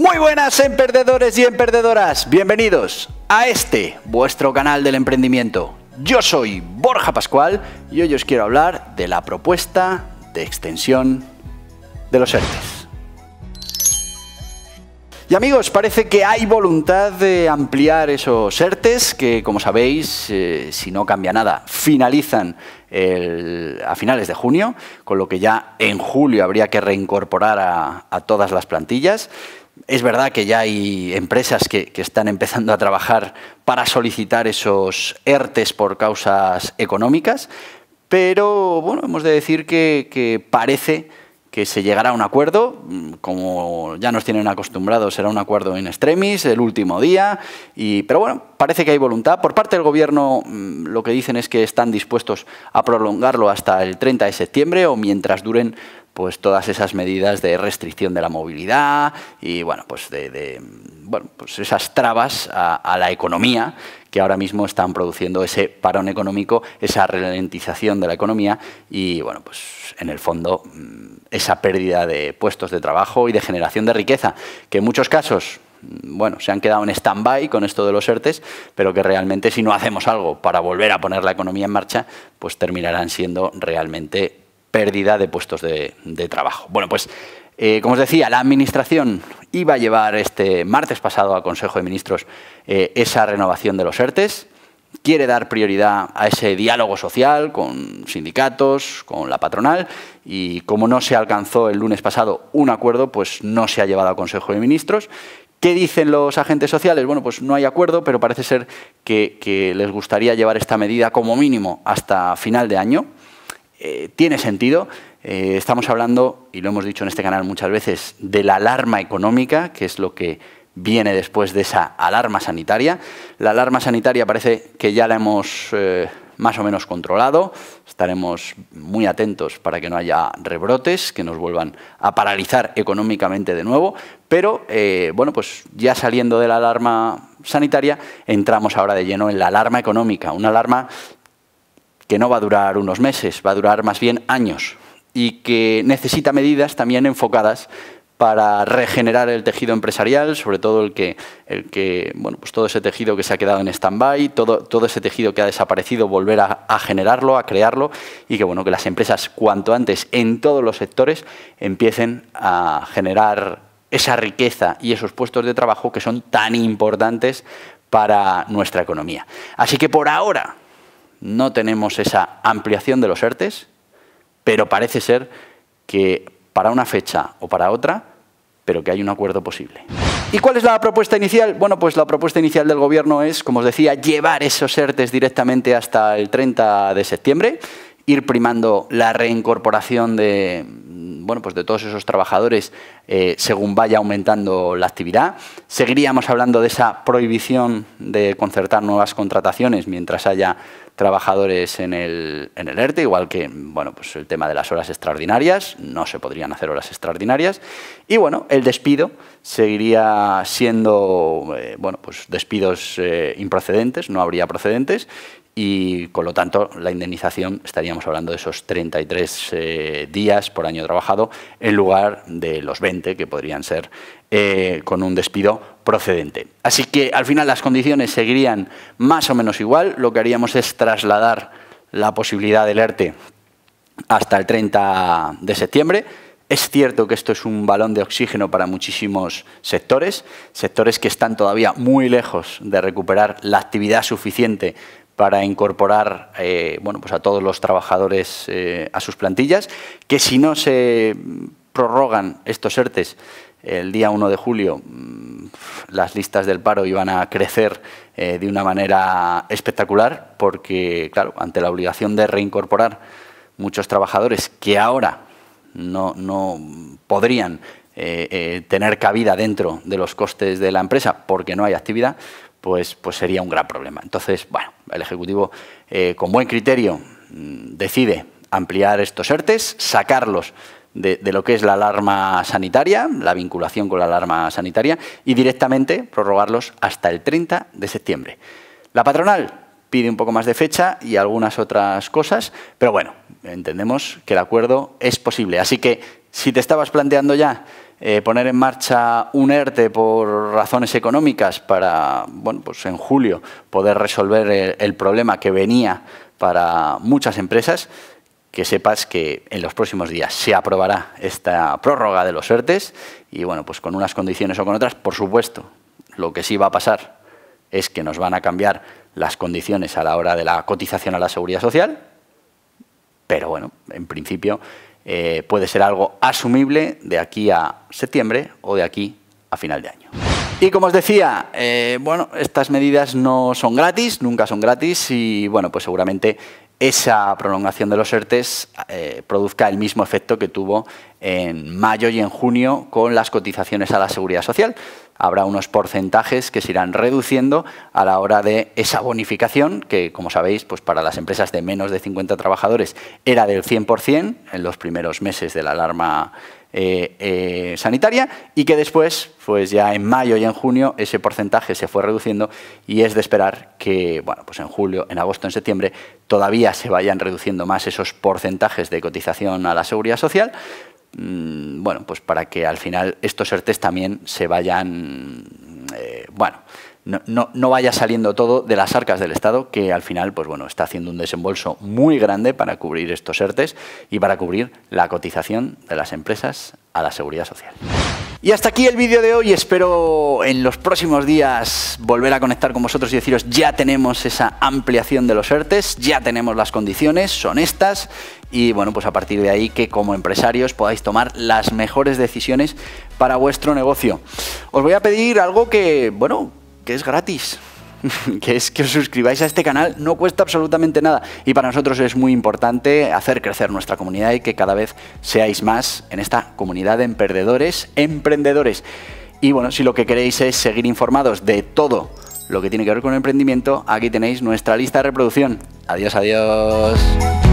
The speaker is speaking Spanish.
Muy buenas emprendedores y emprendedoras, bienvenidos a este, vuestro canal del emprendimiento. Yo soy Borja Pascual y hoy os quiero hablar de la propuesta de extensión de los ERTES. Y amigos, parece que hay voluntad de ampliar esos ERTES que, como sabéis, eh, si no cambia nada, finalizan a finales de junio, con lo que ya en julio habría que reincorporar a todas las plantillas. Es verdad que ya hay empresas que, están empezando a trabajar para solicitar esos ERTES por causas económicas, pero bueno, hemos de decir que, parece que se llegará a un acuerdo, mm, como ya nos tienen acostumbrados, será un acuerdo en extremis, el último día, y, pero bueno, parece que hay voluntad. Por parte del Gobierno mm, lo que dicen es que están dispuestos a prolongarlo hasta el 30 de septiembre o mientras duren pues todas esas medidas de restricción de la movilidad y bueno, pues de, bueno, pues esas trabas a, a, la economía que ahora mismo están produciendo ese parón económico, esa ralentización de la economía y bueno, pues en el fondo mm, esa pérdida de puestos de trabajo y de generación de riqueza, que en muchos casos mm, bueno, se han quedado en stand-by con esto de los ERTES, pero que realmente si no hacemos algo para volver a poner la economía en marcha, pues terminarán siendo realmente pérdida de puestos de, trabajo. Bueno, pues eh, como os decía, la Administración iba a llevar este martes pasado al Consejo de Ministros eh, esa renovación de los ERTES. Quiere dar prioridad a ese diálogo social con sindicatos, con la patronal, y como no se alcanzó el lunes pasado un acuerdo, pues no se ha llevado al Consejo de Ministros. ¿Qué dicen los agentes sociales? Bueno, pues no hay acuerdo, pero parece ser que les gustaría llevar esta medida como mínimo hasta final de año. Eh, tiene sentido. Eh, estamos hablando, y lo hemos dicho en este canal muchas veces, de la alarma económica, que es lo que viene después de esa alarma sanitaria. La alarma sanitaria parece que ya la hemos eh, más o menos controlado. Estaremos muy atentos para que no haya rebrotes, que nos vuelvan a paralizar económicamente de nuevo. Pero, bueno, pues ya saliendo de la alarma sanitaria, entramos ahora de lleno en la alarma económica. Una alarma que no va a durar unos meses, va a durar más bien años y que necesita medidas también enfocadas para regenerar el tejido empresarial, sobre todo el que, el que bueno, pues todo ese tejido que se ha quedado en stand-by, todo, todo, ese tejido que ha desaparecido, volver a, a, generarlo, a crearlo, y que bueno, que las empresas cuanto antes en todos los sectores empiecen a generar esa riqueza y esos puestos de trabajo que son tan importantes para nuestra economía. Así que por ahora no tenemos esa ampliación de los ERTES, pero parece ser que para una fecha o para otra, pero que hay un acuerdo posible. ¿Y cuál es la propuesta inicial? Bueno, pues la propuesta inicial del Gobierno es, como os decía, llevar esos ERTES directamente hasta el 30 de septiembre, ir primando la reincorporación de, bueno, pues de todos esos trabajadores eh, según vaya aumentando la actividad. Seguiríamos hablando de esa prohibición de concertar nuevas contrataciones mientras haya trabajadores en el, en el ERTE, igual que bueno, pues el tema de las horas extraordinarias, no se podrían hacer horas extraordinarias, y bueno, el despido seguiría siendo eh, bueno, pues despidos eh, improcedentes, no habría procedentes, y con lo tanto la indemnización estaríamos hablando de esos 33 eh, días por año trabajado en lugar de los 20 que podrían ser eh, con un despido procedente. Así que al final las condiciones seguirían más o menos igual, lo que haríamos es trasladar la posibilidad del ERTE hasta el 30 de septiembre. Es cierto que esto es un balón de oxígeno para muchísimos sectores, sectores que están todavía muy lejos de recuperar la actividad suficiente para incorporar eh, bueno, pues a todos los trabajadores eh, a sus plantillas, que si no se prorrogan estos ERTES el día 1 de julio, mm, las listas del paro iban a crecer eh, de una manera espectacular, porque, claro, ante la obligación de reincorporar muchos trabajadores que ahora no, no podrían tener cabida dentro de los costes de la empresa porque no hay actividad, pues, pues, sería un gran problema. Entonces, bueno, el Ejecutivo, eh, con buen criterio, mm, decide ampliar estos ERTES, sacarlos de, lo que es la alarma sanitaria, la vinculación con la alarma sanitaria, y directamente prorrogarlos hasta el 30 de septiembre. La patronal pide un poco más de fecha y algunas otras cosas, pero bueno, entendemos que el acuerdo es posible. Así que si te estabas planteando ya eh, poner en marcha un ERTE por razones económicas para, bueno, pues en julio poder resolver el, problema que venía para muchas empresas, que sepas que en los próximos días se aprobará esta prórroga de los ERTES y, bueno, pues con unas condiciones o con otras, por supuesto, lo que sí va a pasar es que nos van a cambiar las condiciones a la hora de la cotización a la seguridad social, pero bueno, en principio eh, puede ser algo asumible de aquí a septiembre o de aquí a final de año. Y como os decía, eh, bueno, estas medidas no son gratis, nunca son gratis y bueno, pues seguramente esa prolongación de los ERTES eh, produzca el mismo efecto que tuvo en mayo y en junio con las cotizaciones a la seguridad social habrá unos porcentajes que se irán reduciendo a la hora de esa bonificación, que como sabéis, pues para las empresas de menos de 50 trabajadores era del 100% en los primeros meses de la alarma eh, eh, sanitaria y que después, pues ya en mayo y en junio, ese porcentaje se fue reduciendo y es de esperar que, bueno, pues en julio, en agosto, en septiembre, todavía se vayan reduciendo más esos porcentajes de cotización a la seguridad social, Mm, bueno, pues para que al final estos ERTES también se vayan, eh, bueno, no, vaya saliendo todo de las arcas del Estado, que al final, pues bueno, está haciendo un desembolso muy grande para cubrir estos ERTES y para cubrir la cotización de las empresas a la seguridad social. Y hasta aquí el vídeo de hoy, espero en los próximos días volver a conectar con vosotros y deciros ya tenemos esa ampliación de los ERTES, ya tenemos las condiciones, son estas, y bueno, pues a partir de ahí que como empresarios podáis tomar las mejores decisiones para vuestro negocio. Os voy a pedir algo que, bueno, que es gratis. que es que os suscribáis a este canal, no cuesta absolutamente nada. Y para nosotros es muy importante hacer crecer nuestra comunidad y que cada vez seáis más en esta comunidad de emprendedores, emprendedores. Y bueno, si lo que queréis es seguir informados de todo lo que tiene que ver con el emprendimiento, aquí tenéis nuestra lista de reproducción. Adiós, adiós.